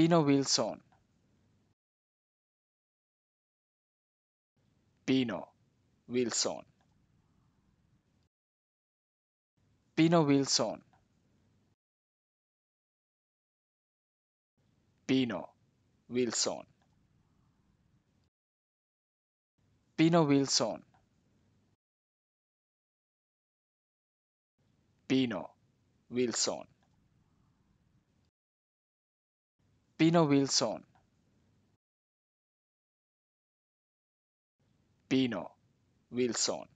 Pino Wilson. Pino Wilson. Pino Wilson. Pino Wilson. Pino Wilson. Pino Wilson. Pino Wilson. Pino Wilson.